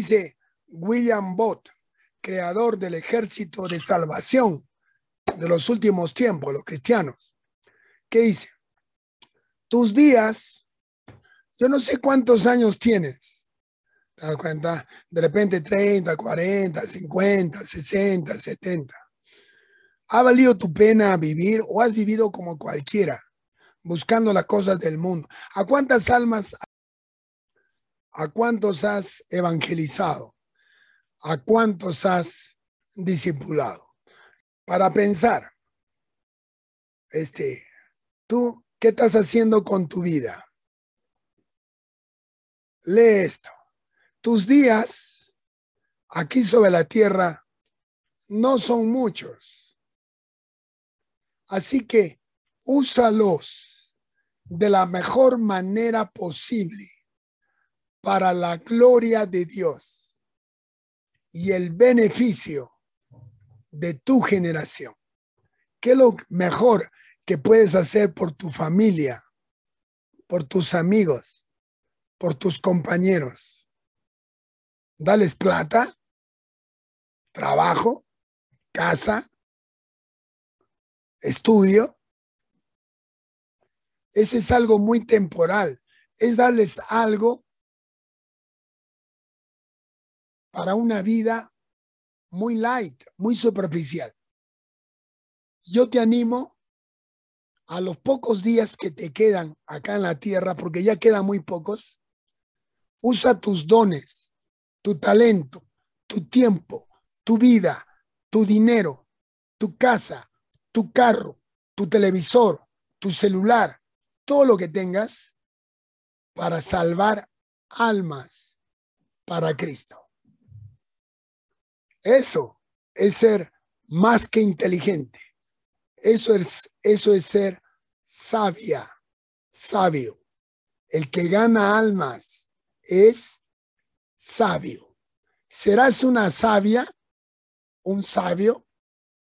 dice William Bott, creador del ejército de salvación de los últimos tiempos, los cristianos, que dice, tus días, yo no sé cuántos años tienes, te cuenta, de repente 30, 40, 50, 60, 70. ¿Ha valido tu pena vivir o has vivido como cualquiera, buscando las cosas del mundo? ¿A cuántas almas ¿A cuántos has evangelizado? ¿A cuántos has discipulado? Para pensar, este, tú, ¿qué estás haciendo con tu vida? Lee esto. Tus días aquí sobre la tierra no son muchos. Así que úsalos de la mejor manera posible para la gloria de Dios y el beneficio de tu generación. ¿Qué es lo mejor que puedes hacer por tu familia, por tus amigos, por tus compañeros? Dales plata, trabajo, casa, estudio. Eso es algo muy temporal. Es darles algo para una vida muy light, muy superficial. Yo te animo a los pocos días que te quedan acá en la tierra, porque ya quedan muy pocos, usa tus dones, tu talento, tu tiempo, tu vida, tu dinero, tu casa, tu carro, tu televisor, tu celular, todo lo que tengas para salvar almas para Cristo. Eso es ser más que inteligente. Eso es, ser sabia, sabio. El que gana almas es sabio. ¿Serás una sabia, un sabio?